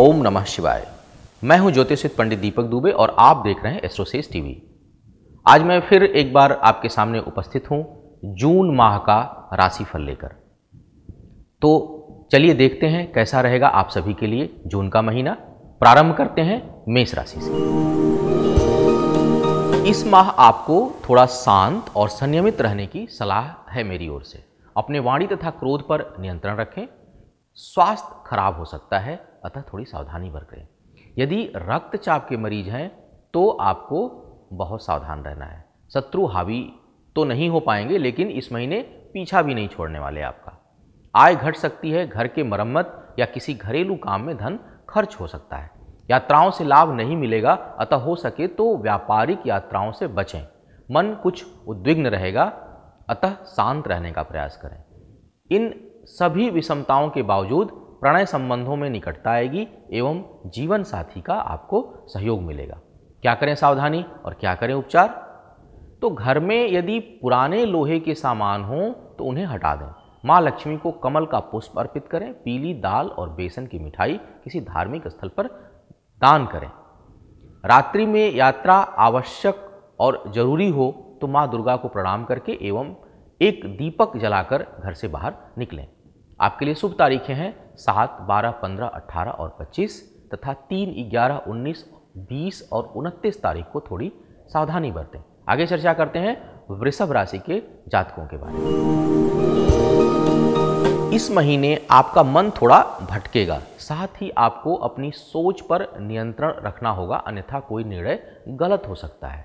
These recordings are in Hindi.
ओम नमः शिवाय मैं हूं ज्योतिषित पंडित दीपक दुबे और आप देख रहे हैं एस्ट्रोसेस टीवी आज मैं फिर एक बार आपके सामने उपस्थित हूं जून माह का राशिफल लेकर तो चलिए देखते हैं कैसा रहेगा आप सभी के लिए जून का महीना प्रारंभ करते हैं मेष राशि से इस माह आपको थोड़ा शांत और संयमित रहने की सलाह है मेरी ओर से अपने वाणी तथा क्रोध पर नियंत्रण रखें स्वास्थ्य खराब हो सकता है अतः थोड़ी सावधानी बरतें यदि रक्तचाप के मरीज हैं तो आपको बहुत सावधान रहना है शत्रु हावी तो नहीं हो पाएंगे लेकिन इस महीने पीछा भी नहीं छोड़ने वाले आपका आय घट सकती है घर के मरम्मत या किसी घरेलू काम में धन खर्च हो सकता है यात्राओं से लाभ नहीं मिलेगा अतः हो सके तो व्यापारिक यात्राओं से बचें मन कुछ उद्विग्न रहेगा अतः शांत रहने का प्रयास करें इन सभी विषमताओं के बावजूद प्रणय संबंधों में निकटता आएगी एवं जीवन साथी का आपको सहयोग मिलेगा क्या करें सावधानी और क्या करें उपचार तो घर में यदि पुराने लोहे के सामान हों तो उन्हें हटा दें माँ लक्ष्मी को कमल का पुष्प अर्पित करें पीली दाल और बेसन की मिठाई किसी धार्मिक स्थल पर दान करें रात्रि में यात्रा आवश्यक और जरूरी हो तो माँ दुर्गा को प्रणाम करके एवं एक दीपक जलाकर घर से बाहर निकलें आपके लिए शुभ तारीखें हैं सात बारह पंद्रह अट्ठारह और पच्चीस तथा तीन ग्यारह उन्नीस बीस और उनतीस तारीख को थोड़ी सावधानी बरतें आगे चर्चा करते हैं वृषभ राशि के जातकों के बारे में इस महीने आपका मन थोड़ा भटकेगा साथ ही आपको अपनी सोच पर नियंत्रण रखना होगा अन्यथा कोई निर्णय गलत हो सकता है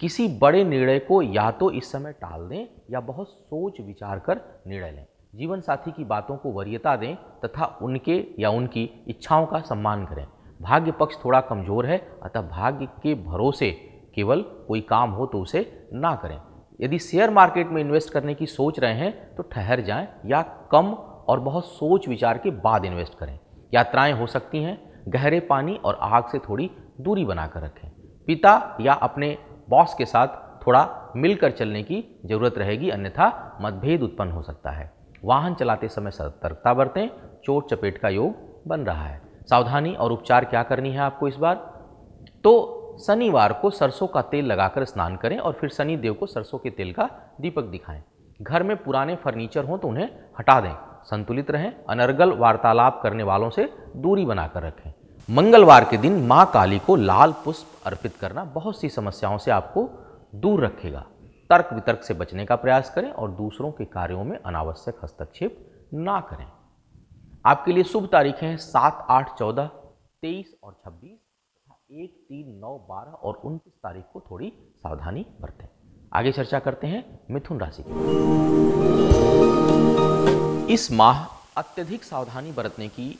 किसी बड़े निर्णय को या तो इस समय टाल दें या बहुत सोच विचार कर निर्णय लें जीवन साथी की बातों को वरीयता दें तथा उनके या उनकी इच्छाओं का सम्मान करें भाग्य पक्ष थोड़ा कमज़ोर है अतः भाग्य के भरोसे केवल कोई काम हो तो उसे ना करें यदि शेयर मार्केट में इन्वेस्ट करने की सोच रहे हैं तो ठहर जाएं या कम और बहुत सोच विचार के बाद इन्वेस्ट करें यात्राएं हो सकती हैं गहरे पानी और आग से थोड़ी दूरी बनाकर रखें पिता या अपने बॉस के साथ थोड़ा मिलकर चलने की ज़रूरत रहेगी अन्यथा मतभेद उत्पन्न हो सकता है वाहन चलाते समय सतर्कता बरतें चोट चपेट का योग बन रहा है सावधानी और उपचार क्या करनी है आपको इस बार तो शनिवार को सरसों का तेल लगाकर स्नान करें और फिर शनि देव को सरसों के तेल का दीपक दिखाएं घर में पुराने फर्नीचर हों तो उन्हें हटा दें संतुलित रहें अनर्गल वार्तालाप करने वालों से दूरी बनाकर रखें मंगलवार के दिन माँ काली को लाल पुष्प अर्पित करना बहुत सी समस्याओं से आपको दूर रखेगा तर्क वितर्क से बचने का प्रयास करें और दूसरों के कार्यों में अनावश्यक हस्तक्षेप ना करें आपके लिए शुभ तारीखें हैं सात आठ चौदह तेईस और छब्बीस तथा एक तीन नौ बारह और उनतीस तारीख को थोड़ी सावधानी बरतें आगे चर्चा करते हैं मिथुन राशि की इस माह अत्यधिक सावधानी बरतने की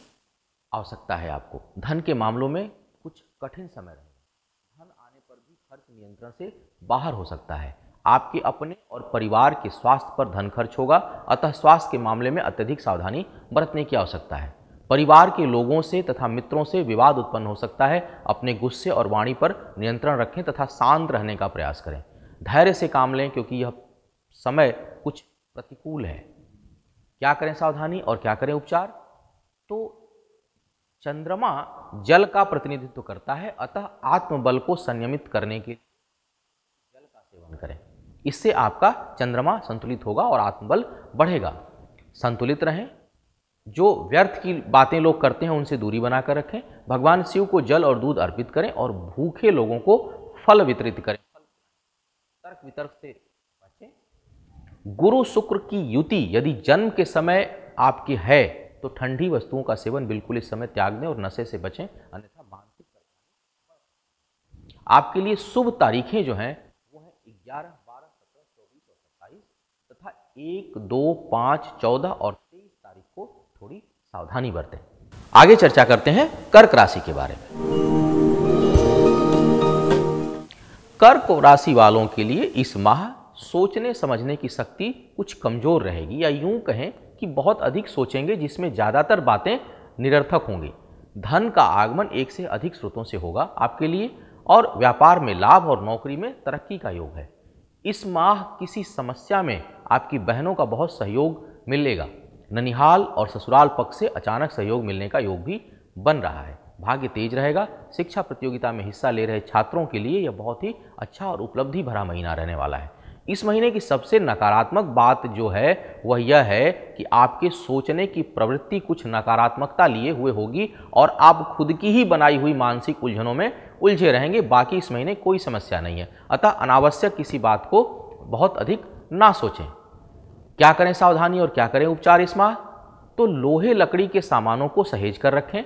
आवश्यकता है आपको धन के मामलों में कुछ कठिन समय रहेगा धन आने पर भी खर्च नियंत्रण से बाहर हो सकता है आपके अपने और परिवार के स्वास्थ्य पर धन खर्च होगा अतः स्वास्थ्य के मामले में अत्यधिक सावधानी बरतने की आवश्यकता है परिवार के लोगों से तथा मित्रों से विवाद उत्पन्न हो सकता है अपने गुस्से और वाणी पर नियंत्रण रखें तथा शांत रहने का प्रयास करें धैर्य से काम लें क्योंकि यह समय कुछ प्रतिकूल है क्या करें सावधानी और क्या करें उपचार तो चंद्रमा जल का प्रतिनिधित्व करता है अतः आत्मबल को संयमित करने के लिए इससे आपका चंद्रमा संतुलित होगा और आत्मबल बढ़ेगा संतुलित रहें जो व्यर्थ की बातें लोग करते हैं उनसे दूरी बनाकर रखें भगवान शिव को जल और दूध अर्पित करें और भूखे लोगों को फल वितरित करें तर्क वितर्क से बचें गुरु शुक्र की युति यदि जन्म के समय आपकी है तो ठंडी वस्तुओं का सेवन बिल्कुल इस समय त्याग दें और नशे से बचें अन्यथा मानसिक आपके लिए शुभ तारीखें जो हैं वो हैं ग्यारह एक दो पांच चौदह और तेईस तारीख को थोड़ी सावधानी बरतें आगे चर्चा करते हैं कर्क राशि के बारे में कर्क राशि वालों के लिए इस माह सोचने समझने की शक्ति कुछ कमज़ोर रहेगी या यूं कहें कि बहुत अधिक सोचेंगे जिसमें ज़्यादातर बातें निरर्थक होंगी धन का आगमन एक से अधिक स्रोतों से होगा आपके लिए और व्यापार में लाभ और नौकरी में तरक्की का योग है इस माह किसी समस्या में आपकी बहनों का बहुत सहयोग मिलेगा ननिहाल और ससुराल पक्ष से अचानक सहयोग मिलने का योग भी बन रहा है भाग्य तेज रहेगा शिक्षा प्रतियोगिता में हिस्सा ले रहे छात्रों के लिए यह बहुत ही अच्छा और उपलब्धि भरा महीना रहने वाला है इस महीने की सबसे नकारात्मक बात जो है वह यह है कि आपके सोचने की प्रवृत्ति कुछ नकारात्मकता लिए हुए होगी और आप खुद की ही बनाई हुई मानसिक उलझनों में उलझे रहेंगे बाकी इस महीने कोई समस्या नहीं है अतः अनावश्यक किसी बात को बहुत अधिक ना सोचें क्या करें सावधानी और क्या करें उपचार इस माह तो लोहे लकड़ी के सामानों को सहेज कर रखें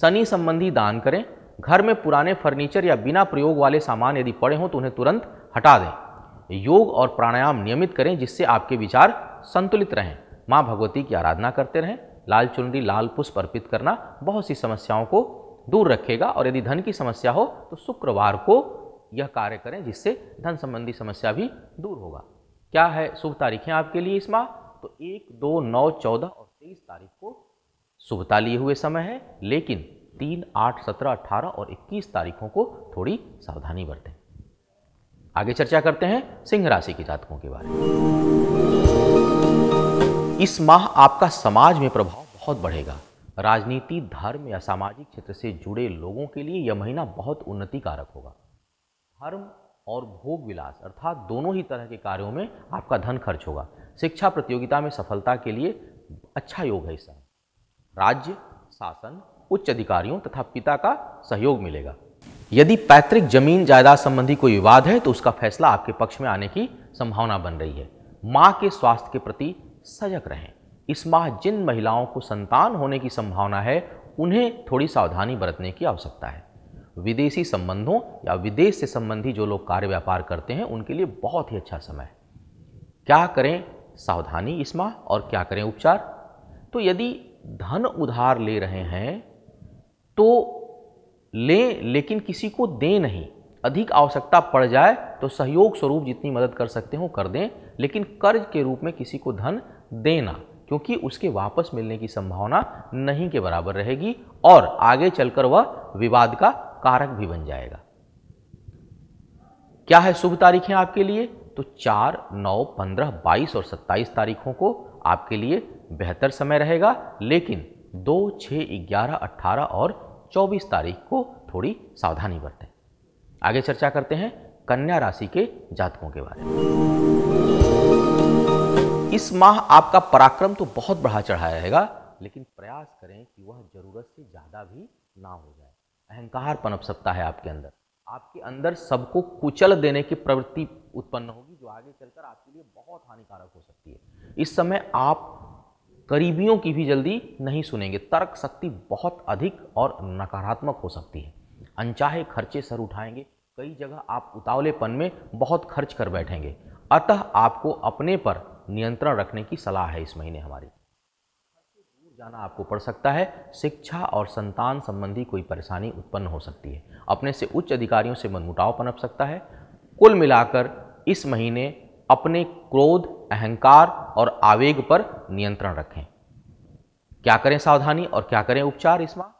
शनि संबंधी दान करें घर में पुराने फर्नीचर या बिना प्रयोग वाले सामान यदि पड़े हों तो उन्हें तुरंत हटा दें योग और प्राणायाम नियमित करें जिससे आपके विचार संतुलित रहें माँ भगवती की आराधना करते रहें लाल चुनरी लाल पुष्प अर्पित करना बहुत सी समस्याओं को दूर रखेगा और यदि धन की समस्या हो तो शुक्रवार को यह कार्य करें जिससे धन संबंधी समस्या भी दूर होगा क्या है शुभ तारीखें आपके लिए इस माह तो एक दो नौ चौदह और तेईस तारीख को शुभता लिए हुए समय है लेकिन तीन आठ सत्रह अट्ठारह और इक्कीस तारीखों को थोड़ी सावधानी बरतें आगे चर्चा करते हैं सिंह राशि के जातकों के बारे में इस माह आपका समाज में प्रभाव बहुत बढ़ेगा राजनीति धर्म या सामाजिक क्षेत्र से जुड़े लोगों के लिए यह महीना बहुत उन्नति कारक होगा धर्म और भोग विलास अर्थात दोनों ही तरह के कार्यों में आपका धन खर्च होगा शिक्षा प्रतियोगिता में सफलता के लिए अच्छा योग है इसमें राज्य शासन उच्च अधिकारियों तथा पिता का सहयोग मिलेगा यदि पैतृक जमीन जायदाद संबंधी कोई विवाद है तो उसका फैसला आपके पक्ष में आने की संभावना बन रही है माँ के स्वास्थ्य के प्रति सजग रहें इस माह जिन महिलाओं को संतान होने की संभावना है उन्हें थोड़ी सावधानी बरतने की आवश्यकता है विदेशी संबंधों या विदेश से संबंधी जो लोग कार्य व्यापार करते हैं उनके लिए बहुत ही अच्छा समय है क्या करें सावधानी इस माह और क्या करें उपचार तो यदि धन उधार ले रहे हैं तो लें लेकिन किसी को दें नहीं अधिक आवश्यकता पड़ जाए तो सहयोग स्वरूप जितनी मदद कर सकते हो कर दें लेकिन कर्ज के रूप में किसी को धन देना क्योंकि उसके वापस मिलने की संभावना नहीं के बराबर रहेगी और आगे चलकर वह विवाद का कारक भी बन जाएगा क्या है शुभ तारीखें आपके लिए तो चार नौ पंद्रह बाईस और सत्ताईस तारीखों को आपके लिए बेहतर समय रहेगा लेकिन दो छः ग्यारह अट्ठारह और चौबीस तारीख को थोड़ी सावधानी बरतें आगे चर्चा करते हैं कन्या राशि के जातकों के बारे में इस माह आपका पराक्रम तो बहुत बढ़ा चढ़ा रहेगा लेकिन प्रयास करें कि वह ज़रूरत से ज़्यादा भी ना हो जाए अहंकार पनप सकता है आपके अंदर आपके अंदर सबको कुचल देने की प्रवृत्ति उत्पन्न होगी जो आगे चलकर आपके लिए बहुत हानिकारक हो सकती है इस समय आप करीबियों की भी जल्दी नहीं सुनेंगे तर्क शक्ति बहुत अधिक और नकारात्मक हो सकती है अनचाहे खर्चे सर उठाएंगे कई जगह आप उतावलेपन में बहुत खर्च कर बैठेंगे अतः आपको अपने पर नियंत्रण रखने की सलाह है इस महीने हमारी जाना आपको पड़ सकता है शिक्षा और संतान संबंधी कोई परेशानी उत्पन्न हो सकती है अपने से उच्च अधिकारियों से मनमुटाव पनप सकता है कुल मिलाकर इस महीने अपने क्रोध अहंकार और आवेग पर नियंत्रण रखें क्या करें सावधानी और क्या करें उपचार इस माह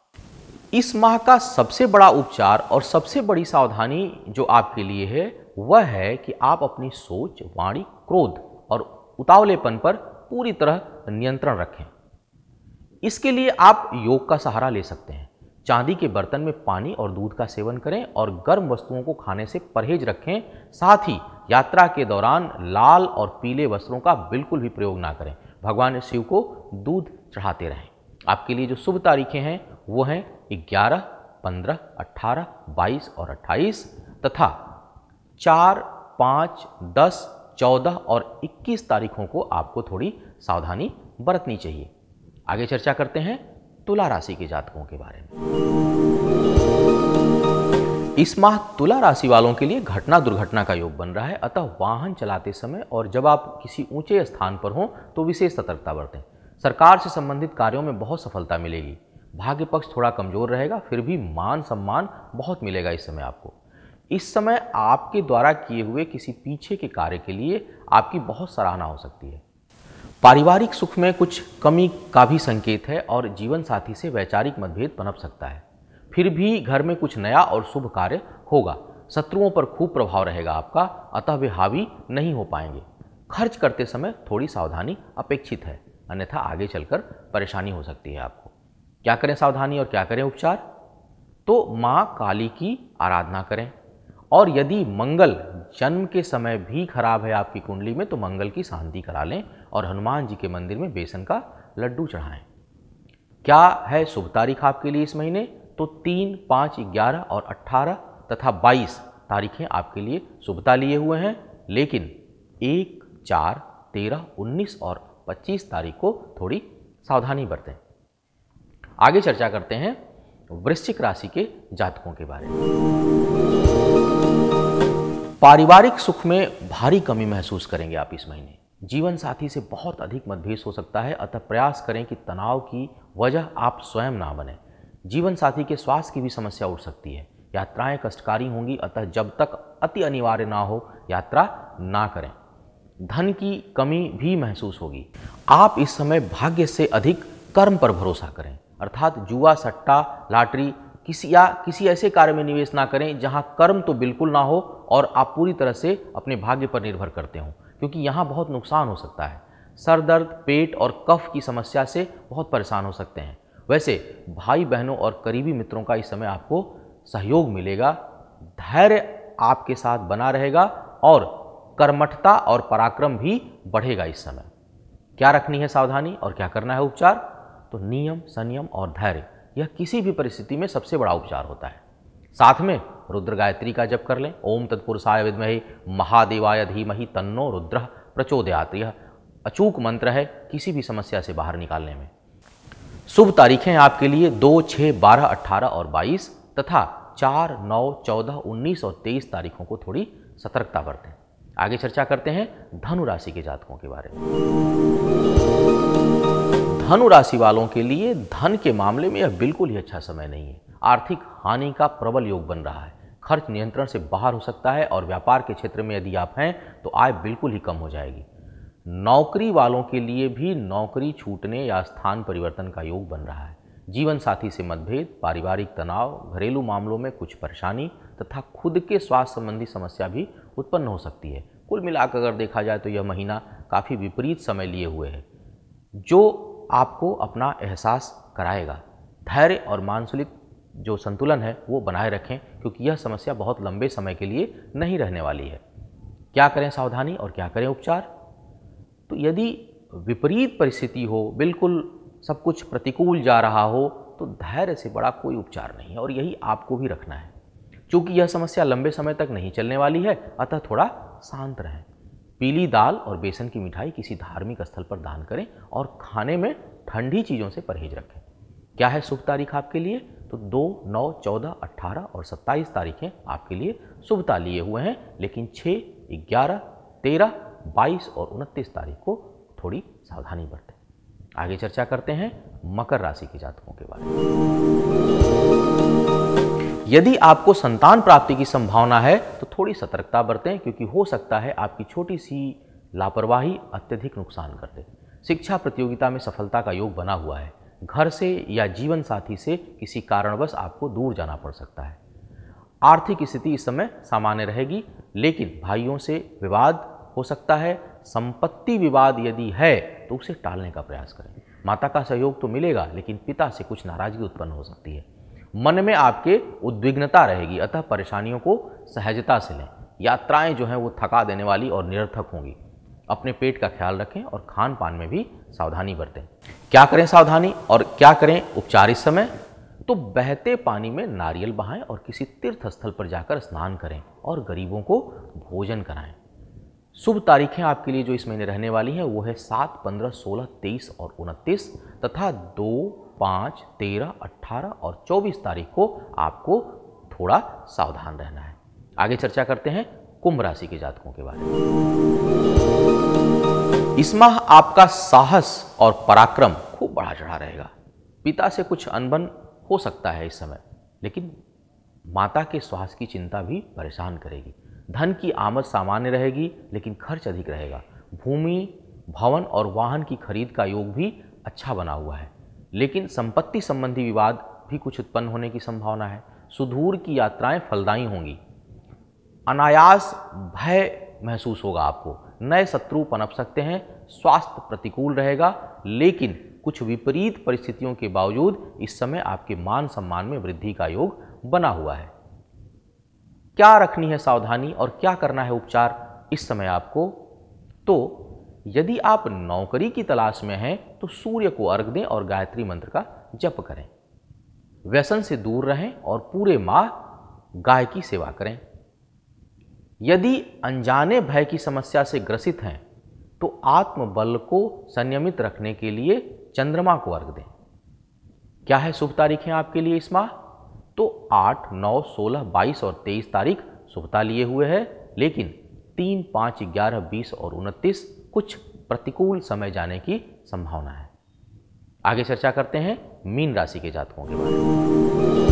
इस माह का सबसे बड़ा उपचार और सबसे बड़ी सावधानी जो आपके लिए है वह है कि आप अपनी सोच वाणी क्रोध और उतावलेपन पर पूरी तरह नियंत्रण रखें इसके लिए आप योग का सहारा ले सकते हैं चांदी के बर्तन में पानी और दूध का सेवन करें और गर्म वस्तुओं को खाने से परहेज रखें साथ ही यात्रा के दौरान लाल और पीले वस्त्रों का बिल्कुल भी प्रयोग ना करें भगवान शिव को दूध चढ़ाते रहें आपके लिए जो शुभ तारीखें हैं वो हैं 11, 15, 18, 22 और 28 तथा 4, 5, 10, 14 और 21 तारीखों को आपको थोड़ी सावधानी बरतनी चाहिए आगे चर्चा करते हैं तुला राशि के जातकों के बारे में इस माह तुला राशि वालों के लिए घटना दुर्घटना का योग बन रहा है अतः वाहन चलाते समय और जब आप किसी ऊंचे स्थान पर हों तो विशेष सतर्कता बरतें सरकार से संबंधित कार्यों में बहुत सफलता मिलेगी भाग्य पक्ष थोड़ा कमजोर रहेगा फिर भी मान सम्मान बहुत मिलेगा इस समय आपको इस समय आपके द्वारा किए हुए किसी पीछे के कार्य के लिए आपकी बहुत सराहना हो सकती है पारिवारिक सुख में कुछ कमी का भी संकेत है और जीवन साथी से वैचारिक मतभेद पनप सकता है फिर भी घर में कुछ नया और शुभ कार्य होगा शत्रुओं पर खूब प्रभाव रहेगा आपका अतः वे हावी नहीं हो पाएंगे खर्च करते समय थोड़ी सावधानी अपेक्षित है अन्यथा आगे चलकर परेशानी हो सकती है आपको क्या करें सावधानी और क्या करें उपचार तो माँ काली की आराधना करें और यदि मंगल जन्म के समय भी खराब है आपकी कुंडली में तो मंगल की शांति करा लें और हनुमान जी के मंदिर में बेसन का लड्डू चढ़ाएं क्या है शुभ तारीख आपके लिए इस महीने तो तीन पाँच ग्यारह और अट्ठारह तथा बाईस तारीखें आपके लिए शुभता लिए हुए हैं लेकिन एक चार तेरह उन्नीस और पच्चीस तारीख को थोड़ी सावधानी बरतें आगे चर्चा करते हैं वृश्चिक राशि के जातकों के बारे में पारिवारिक सुख में भारी कमी महसूस करेंगे आप इस महीने जीवन साथी से बहुत अधिक मतभेद हो सकता है अतः प्रयास करें कि तनाव की वजह आप स्वयं ना बने जीवन साथी के स्वास्थ्य की भी समस्या उठ सकती है यात्राएं कष्टकारी होंगी अतः जब तक अति अनिवार्य ना हो यात्रा ना करें धन की कमी भी महसूस होगी आप इस समय भाग्य से अधिक कर्म पर भरोसा करें अर्थात जुआ सट्टा लाटरी किसी या किसी ऐसे कार्य में निवेश ना करें जहां कर्म तो बिल्कुल ना हो और आप पूरी तरह से अपने भाग्य पर निर्भर करते हो क्योंकि यहाँ बहुत नुकसान हो सकता है सर दर्द पेट और कफ की समस्या से बहुत परेशान हो सकते हैं वैसे भाई बहनों और करीबी मित्रों का इस समय आपको सहयोग मिलेगा धैर्य आपके साथ बना रहेगा और कर्मठता और पराक्रम भी बढ़ेगा इस समय क्या रखनी है सावधानी और क्या करना है उपचार तो नियम संयम और धैर्य यह किसी भी परिस्थिति में सबसे बड़ा उपचार होता है साथ में रुद्र गायत्री का जप कर लें ओम तत्पुरुषाय विद्महे महादेवाय धीमहि तन्नो रुद्र प्रचोदयात यह अचूक मंत्र है किसी भी समस्या से बाहर निकालने में शुभ तारीखें आपके लिए दो छः बारह अट्ठारह और बाईस तथा चार नौ चौदह उन्नीस और तेईस तारीखों को थोड़ी सतर्कता बरतें आगे चर्चा करते हैं धनु राशि के जातकों के बारे में धनु राशि वालों के लिए धन के मामले में यह बिल्कुल ही अच्छा समय नहीं है आर्थिक हानि का प्रबल योग बन रहा है खर्च नियंत्रण से बाहर हो सकता है और व्यापार के क्षेत्र में यदि आप हैं तो आय बिल्कुल ही कम हो जाएगी नौकरी वालों के लिए भी नौकरी छूटने या स्थान परिवर्तन का योग बन रहा है जीवन साथी से मतभेद पारिवारिक तनाव घरेलू मामलों में कुछ परेशानी तथा खुद के स्वास्थ्य संबंधी समस्या भी उत्पन्न हो सकती है कुल मिलाकर अगर देखा जाए तो यह महीना काफ़ी विपरीत समय लिए हुए है जो आपको अपना एहसास कराएगा धैर्य और मानसुलिक जो संतुलन है वो बनाए रखें क्योंकि यह समस्या बहुत लंबे समय के लिए नहीं रहने वाली है क्या करें सावधानी और क्या करें उपचार तो यदि विपरीत परिस्थिति हो बिल्कुल सब कुछ प्रतिकूल जा रहा हो तो धैर्य से बड़ा कोई उपचार नहीं है और यही आपको भी रखना है चूँकि यह समस्या लंबे समय तक नहीं चलने वाली है अतः थोड़ा शांत रहें पीली दाल और बेसन की मिठाई किसी धार्मिक स्थल पर दान करें और खाने में ठंडी चीज़ों से परहेज रखें क्या है शुभ तारीख आपके लिए तो दो नौ चौदह अट्ठारह और सत्ताईस तारीखें आपके लिए शुभता लिए हुए हैं लेकिन छः ग्यारह तेरह बाईस और उनतीस तारीख को थोड़ी सावधानी बरतें आगे चर्चा करते हैं मकर राशि के जातकों के बारे में यदि आपको संतान प्राप्ति की संभावना है तो थोड़ी सतर्कता बरतें क्योंकि हो सकता है आपकी छोटी सी लापरवाही अत्यधिक नुकसान कर दे शिक्षा प्रतियोगिता में सफलता का योग बना हुआ है घर से या जीवन साथी से किसी कारणवश आपको दूर जाना पड़ सकता है आर्थिक स्थिति इस समय सामान्य रहेगी लेकिन भाइयों से विवाद हो सकता है संपत्ति विवाद यदि है तो उसे टालने का प्रयास करें माता का सहयोग तो मिलेगा लेकिन पिता से कुछ नाराजगी उत्पन्न हो सकती है मन में आपके उद्विग्नता रहेगी अतः परेशानियों को सहजता से लें यात्राएं जो हैं वो थका देने वाली और निरर्थक होंगी अपने पेट का ख्याल रखें और खान पान में भी सावधानी बरतें क्या करें सावधानी और क्या करें उपचार इस समय तो बहते पानी में नारियल बहाएं और किसी तीर्थ स्थल पर जाकर स्नान करें और गरीबों को भोजन कराएं शुभ तारीखें आपके लिए जो इस महीने रहने वाली हैं वो है सात पंद्रह सोलह तेईस और उनतीस तथा दो पाँच तेरह अट्ठारह और चौबीस तारीख को आपको थोड़ा सावधान रहना है आगे चर्चा करते हैं कुंभ राशि के जातकों के बारे में इस माह आपका साहस और पराक्रम खूब बढ़ा चढ़ा रहेगा पिता से कुछ अनबन हो सकता है इस समय लेकिन माता के स्वास्थ्य की चिंता भी परेशान करेगी धन की आमद सामान्य रहेगी लेकिन खर्च अधिक रहेगा भूमि भवन और वाहन की खरीद का योग भी अच्छा बना हुआ है लेकिन संपत्ति संबंधी विवाद भी कुछ उत्पन्न होने की संभावना है सुदूर की यात्राएं फलदायी होंगी अनायास भय महसूस होगा आपको नए शत्रु पनप सकते हैं स्वास्थ्य प्रतिकूल रहेगा लेकिन कुछ विपरीत परिस्थितियों के बावजूद इस समय आपके मान सम्मान में वृद्धि का योग बना हुआ है क्या रखनी है सावधानी और क्या करना है उपचार इस समय आपको तो यदि आप नौकरी की तलाश में हैं तो सूर्य को अर्घ दें और गायत्री मंत्र का जप करें व्यसन से दूर रहें और पूरे माह गाय की सेवा करें यदि अनजाने भय की समस्या से ग्रसित हैं तो आत्मबल को संयमित रखने के लिए चंद्रमा को अर्घ दें क्या है शुभ तारीखें आपके लिए इस माह तो 8, 9, 16, 22 और 23 तारीख शुभता लिए हुए है लेकिन 3, 5, 11, 20 और 29 कुछ प्रतिकूल समय जाने की संभावना है आगे चर्चा करते हैं मीन राशि के जातकों के बारे में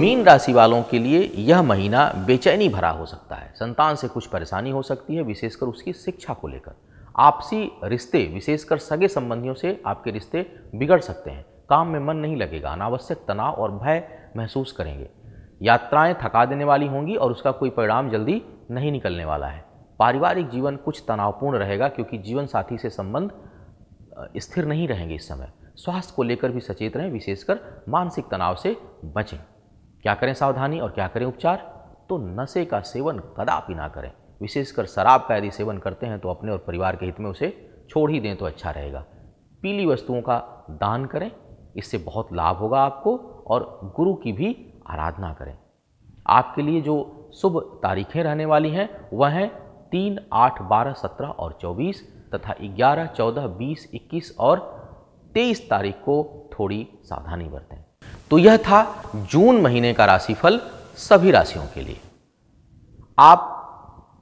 मीन राशि वालों के लिए यह महीना बेचैनी भरा हो सकता है संतान से कुछ परेशानी हो सकती है विशेषकर उसकी शिक्षा को लेकर आपसी रिश्ते विशेषकर सगे संबंधियों से आपके रिश्ते बिगड़ सकते हैं काम में मन नहीं लगेगा अनावश्यक तनाव और भय महसूस करेंगे यात्राएं थका देने वाली होंगी और उसका कोई परिणाम जल्दी नहीं निकलने वाला है पारिवारिक जीवन कुछ तनावपूर्ण रहेगा क्योंकि जीवन साथी से संबंध स्थिर नहीं रहेंगे इस समय स्वास्थ्य को लेकर भी सचेत रहें विशेषकर मानसिक तनाव से बचें क्या करें सावधानी और क्या करें उपचार तो नशे का सेवन कदापि ना करें विशेषकर शराब का यदि सेवन करते हैं तो अपने और परिवार के हित में उसे छोड़ ही दें तो अच्छा रहेगा पीली वस्तुओं का दान करें इससे बहुत लाभ होगा आपको और गुरु की भी आराधना करें आपके लिए जो शुभ तारीखें रहने वाली हैं वह हैं तीन आठ बारह सत्रह और चौबीस तथा ग्यारह चौदह बीस इक्कीस और तेईस तारीख को थोड़ी सावधानी बरतें तो यह था जून महीने का राशिफल सभी राशियों के लिए आप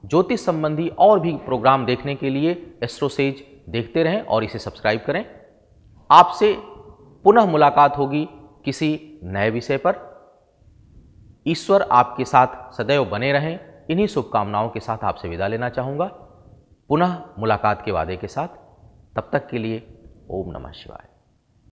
ज्योतिष संबंधी और भी प्रोग्राम देखने के लिए एस्ट्रोसेज देखते रहें और इसे सब्सक्राइब करें आपसे पुनः मुलाकात होगी किसी नए विषय पर ईश्वर आपके साथ सदैव बने रहें इन्हीं शुभकामनाओं के साथ आपसे विदा लेना चाहूँगा पुनः मुलाकात के वादे के साथ तब तक के लिए ओम नमः शिवाय